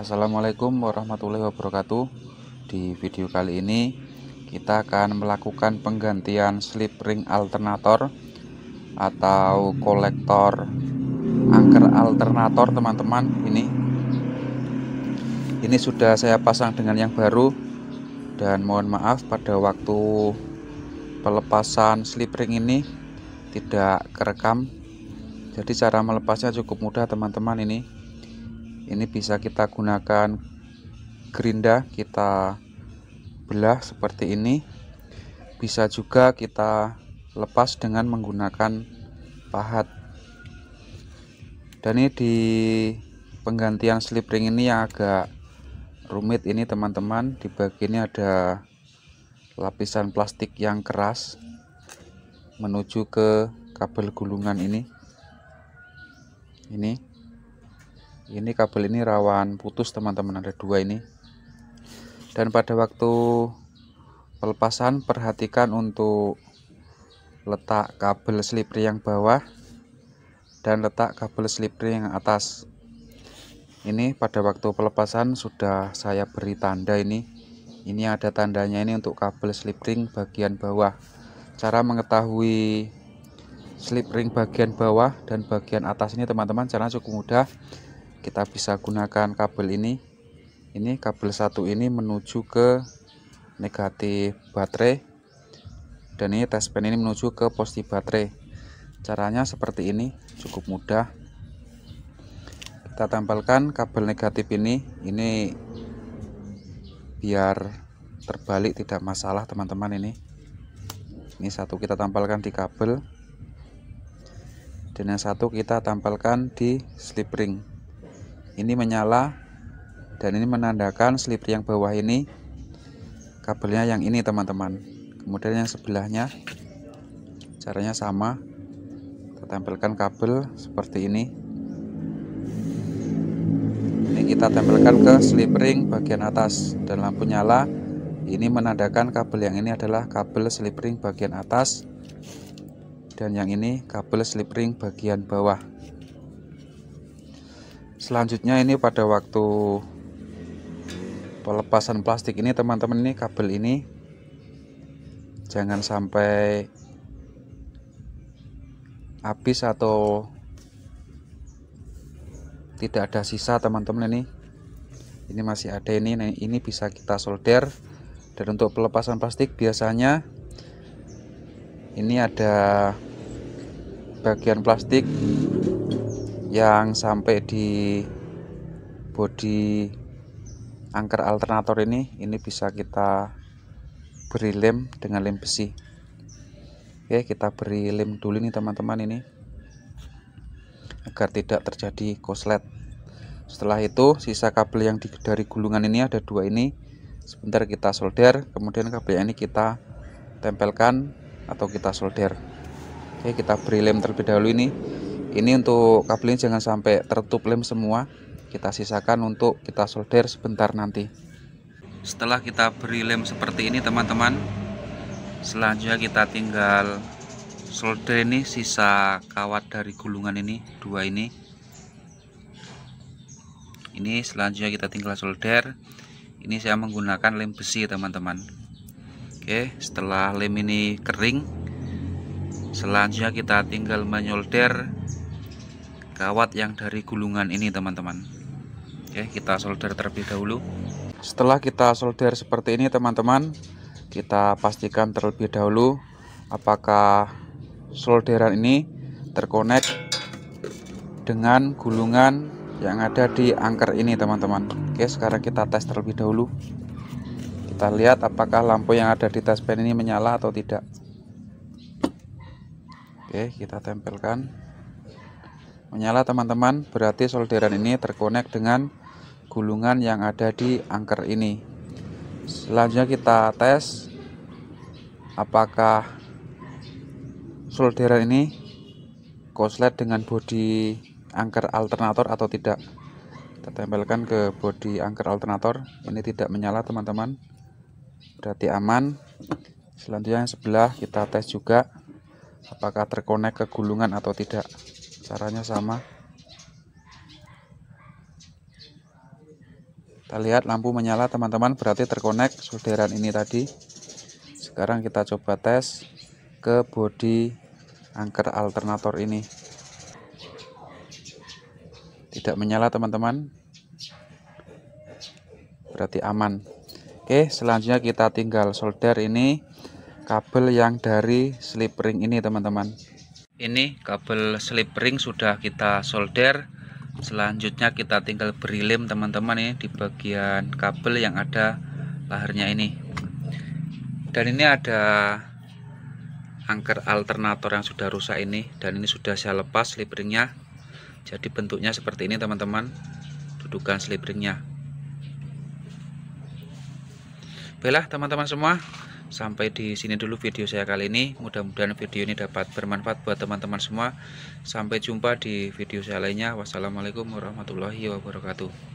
Assalamualaikum warahmatullahi wabarakatuh Di video kali ini kita akan melakukan penggantian slip ring alternator atau kolektor angker alternator teman-teman ini ini sudah saya pasang dengan yang baru dan mohon maaf pada waktu pelepasan slip ring ini tidak kerekam jadi cara melepasnya cukup mudah teman-teman ini ini bisa kita gunakan gerinda kita belah seperti ini bisa juga kita lepas dengan menggunakan pahat dan ini di penggantian slip ring ini yang agak rumit ini teman-teman di bagian ini ada lapisan plastik yang keras menuju ke kabel gulungan ini ini ini kabel ini rawan putus teman-teman ada dua ini dan pada waktu pelepasan perhatikan untuk letak kabel slipper yang bawah dan letak kabel slipper yang atas ini pada waktu pelepasan sudah saya beri tanda ini ini ada tandanya ini untuk kabel slip ring bagian bawah cara mengetahui slip ring bagian bawah dan bagian atas ini teman-teman caranya cukup mudah kita bisa gunakan kabel ini ini kabel satu ini menuju ke negatif baterai dan ini test pen ini menuju ke positif baterai caranya seperti ini cukup mudah kita tempelkan kabel negatif ini ini biar terbalik tidak masalah teman-teman ini ini satu kita tempelkan di kabel dan yang satu kita tempelkan di slip ring ini menyala dan ini menandakan slip yang bawah ini kabelnya yang ini teman-teman kemudian yang sebelahnya caranya sama kita tempelkan kabel seperti ini ini kita tempelkan ke slip ring bagian atas dan lampu nyala ini menandakan kabel yang ini adalah kabel slip ring bagian atas dan yang ini kabel slip ring bagian bawah selanjutnya ini pada waktu pelepasan plastik ini teman-teman ini kabel ini jangan sampai habis atau tidak ada sisa teman-teman ini ini masih ada ini ini bisa kita solder dan untuk pelepasan plastik biasanya ini ada bagian plastik yang sampai di body angker alternator ini ini bisa kita beri lem dengan lem besi oke kita beri lem dulu nih teman-teman ini agar tidak terjadi koslet setelah itu sisa kabel yang di, dari gulungan ini ada dua ini sebentar kita solder kemudian kabel ini kita tempelkan atau kita solder oke kita beri lem terlebih dahulu ini ini untuk kabelnya jangan sampai tertutup lem semua kita sisakan untuk kita solder sebentar nanti setelah kita beri lem seperti ini teman-teman selanjutnya kita tinggal solder ini sisa kawat dari gulungan ini dua ini ini selanjutnya kita tinggal solder ini saya menggunakan lem besi teman-teman oke setelah lem ini kering selanjutnya kita tinggal menyolder kawat yang dari gulungan ini teman-teman Oke kita solder terlebih dahulu setelah kita solder seperti ini teman-teman kita pastikan terlebih dahulu apakah solderan ini terkonek dengan gulungan yang ada di angker ini teman-teman Oke sekarang kita tes terlebih dahulu kita lihat apakah lampu yang ada di pen ini menyala atau tidak Oke kita tempelkan Menyala teman-teman, berarti solderan ini terkonek dengan gulungan yang ada di angker ini. Selanjutnya kita tes apakah solderan ini koslet dengan bodi angker alternator atau tidak. Kita tempelkan ke bodi angker alternator. Ini tidak menyala teman-teman. Berarti aman. Selanjutnya yang sebelah kita tes juga apakah terkonek ke gulungan atau tidak caranya sama kita lihat lampu menyala teman-teman berarti terkonek solderan ini tadi sekarang kita coba tes ke body angker alternator ini tidak menyala teman-teman berarti aman oke selanjutnya kita tinggal solder ini kabel yang dari slip ring ini teman-teman ini kabel slip ring sudah kita solder selanjutnya kita tinggal beri lem teman-teman ini di bagian kabel yang ada lahirnya ini dan ini ada angker alternator yang sudah rusak ini dan ini sudah saya lepas slip ringnya jadi bentuknya seperti ini teman-teman dudukan slip ringnya Baiklah teman-teman semua sampai di sini dulu video saya kali ini mudah-mudahan video ini dapat bermanfaat buat teman-teman semua sampai jumpa di video saya lainnya wassalamualaikum warahmatullahi wabarakatuh